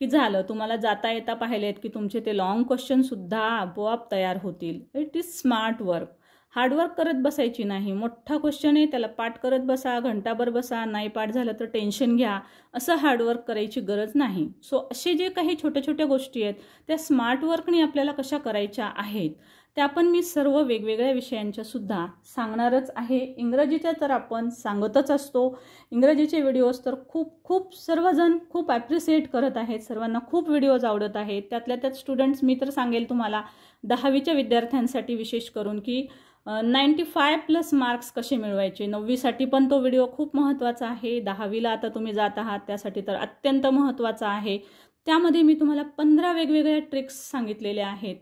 की झालं तुम्हाला जाता येता पाहिलेत की तुमचे ते लॉंग क्वेश्चनसुद्धा आपोआप तयार होतील it is smart work hard work करत बसायची नाही मोठा क्वेश्चन आहे त्याला पाठ करत बसा घंटाभर बसा नाही पाठ झालं तर टेन्शन घ्या असं हार्डवर्क करायची गरज नाही सो असे जे काही छोट्या छोट्या गोष्टी आहेत त्या स्मार्ट वर्कने आपल्याला कशा करायच्या आहेत त्या पण मी सर्व वेगवेगळ्या विषयांच्या सुद्धा सांगणारच आहे इंग्रजीच्या तर आपण सांगतच असतो इंग्रजीचे व्हिडिओज तर खूप खूप सर्वजण खूप ॲप्रिसिएट करत आहेत सर्वांना खूप व्हिडिओज आवडत आहेत त्यातल्या त्यात स्टुडंट्स मी तर सांगेल तुम्हाला दहावीच्या विद्यार्थ्यांसाठी विशेष करून की नाईन्टी फाय प्लस मार्क्स कसे मिळवायचे नववीसाठी पण तो व्हिडिओ खूप महत्त्वाचा आहे दहावीला आता तुम्ही जात आहात त्यासाठी तर अत्यंत महत्त्वाचा आहे त्यामध्ये मी तुम्हाला पंधरा वेगवेगळ्या ट्रिक्स सांगितलेल्या आहेत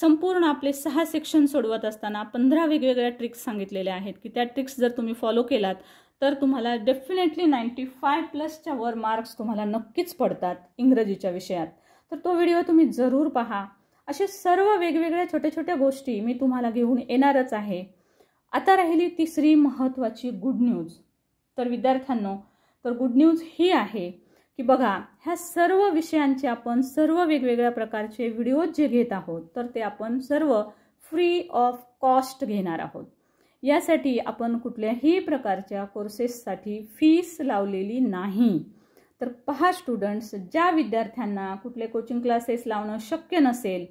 संपूर्ण आपले सहा सेक्शन सोडवत असताना पंधरा वेगवेगळ्या ट्रिक्स सांगितलेल्या आहेत की त्या ट्रिक्स जर तुम्ही फॉलो केलात तर तुम्हाला डेफिनेटली नाईन्टी फाय प्लसच्या वर मार्क्स तुम्हाला नक्कीच पडतात इंग्रजीच्या विषयात तर तो व्हिडिओ तुम्ही जरूर पहा अशा सर्व वेगवेगळ्या छोट्या छोट्या गोष्टी मी तुम्हाला घेऊन येणारच आहे आता राहिली तिसरी महत्त्वाची गुड न्यूज तर विद्यार्थ्यांनो तर गुड न्यूज ही आहे की बघा ह्या सर्व विषयांचे आपण सर्व वेगवेगळ्या प्रकारचे व्हिडिओज जे घेत आहोत तर ते आपण सर्व फ्री ऑफ कॉस्ट घेणार आहोत यासाठी आपण कुठल्याही प्रकारच्या कोर्सेससाठी फीस लावलेली नाही तर पहा स्टुडंट्स ज्या विद्यार्थ्यांना कुठले कोचिंग क्लासेस लावणं शक्य नसेल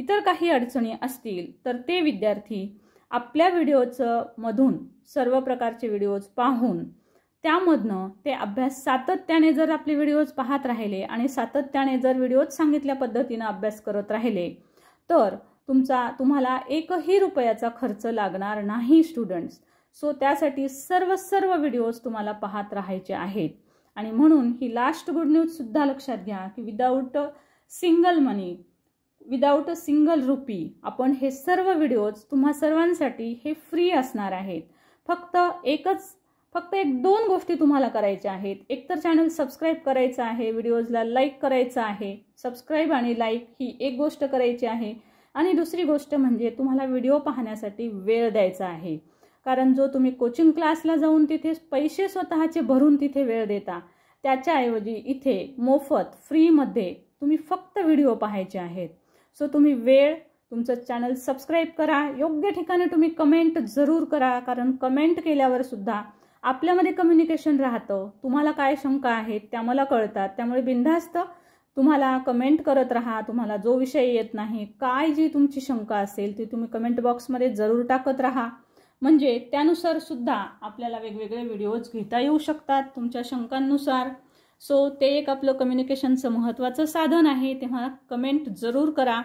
इतर काही अडचणी असतील तर ते विद्यार्थी आपल्या व्हिडिओचं मधून सर्व प्रकारचे व्हिडिओज पाहून त्यामधनं ते अभ्यास सातत्याने जर आपले व्हिडिओज पाहत राहिले आणि सातत्याने जर व्हिडिओज सांगितल्या पद्धतीनं अभ्यास करत राहिले तर तुमचा तुम्हाला एकही रुपयाचा खर्च लागणार नाही स्टुडंट्स सो त्यासाठी सर्व सर्व व्हिडिओज तुम्हाला पाहत राहायचे आहेत आणि म्हणून ही लास्ट गुड न्यूजसुद्धा लक्षात घ्या की without single money without a single rupee आपण हे सर्व व्हिडिओज तुम्हा सर्वांसाठी हे फ्री असणार आहेत फक्त एकच फक्त एक दोन गोष्टी तुम्हाला करायच्या आहेत एकतर चॅनल सबस्क्राईब करायचं आहे व्हिडिओजला लाईक करायचं आहे सबस्क्राईब आणि लाईक ही एक गोष्ट करायची आहे आणि दुसरी गोष्ट म्हणजे तुम्हाला व्हिडिओ पाहण्यासाठी वेळ द्यायचा आहे कारण जो तुम्ही कोचिंग क्लासला जाऊन तिथे पैसे स्वतःचे भरून तिथे वेळ देता त्याच्याऐवजी इथे मोफत फ्रीमध्ये तुम्ही फक्त व्हिडिओ पाहायचे आहेत सो तुम्ही वेळ तुमचं चॅनल सबस्क्राईब करा योग्य ठिकाणी तुम्ही कमेंट जरूर करा कारण कमेंट केल्यावर सुद्धा आपल्यामध्ये कम्युनिकेशन राहतं तुम्हाला काय शंका आहेत त्या मला कळतात त्यामुळे बिनधास्त तुम्हाला कमेंट करत राहा तुम्हाला जो विषय येत नाही काय जी तुमची शंका असेल ती तुम्ही कमेंट बॉक्समध्ये जरूर टाकत राहा म्हणजे त्यानुसार सुद्धा आपल्याला वेगवेगळे व्हिडिओज घेता येऊ शकतात तुमच्या शंकांनुसार सो ते एक आपलं कम्युनिकेशनचं महत्त्वाचं साधन आहे तेव्हा कमेंट जरूर करा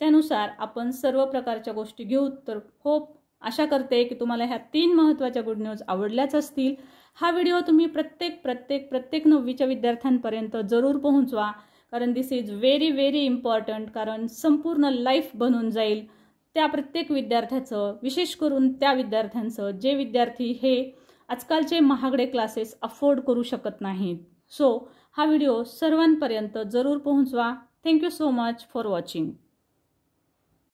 त्यानुसार आपण सर्व प्रकारच्या गोष्टी घेऊ तर होप आशा करते की तुम्हाला ह्या तीन महत्त्वाच्या गुड न्यूज आवडल्याच असतील हा व्हिडिओ तुम्ही प्रत्येक प्रत्येक प्रत्येक नववीच्या विद्यार्थ्यांपर्यंत जरूर पोहोचवा कारण this is very very important कारण संपूर्ण लाईफ बनून जाईल त्या प्रत्येक विद्यार्थ्याचं विशेष करून त्या विद्यार्थ्यांचं जे विद्यार्थी हे आजकालचे महागडे क्लासेस अफोर्ड करू शकत नाहीत सो हा व्हिडिओ सर्वांपर्यंत जरूर पोहोचवा thank you so much for watching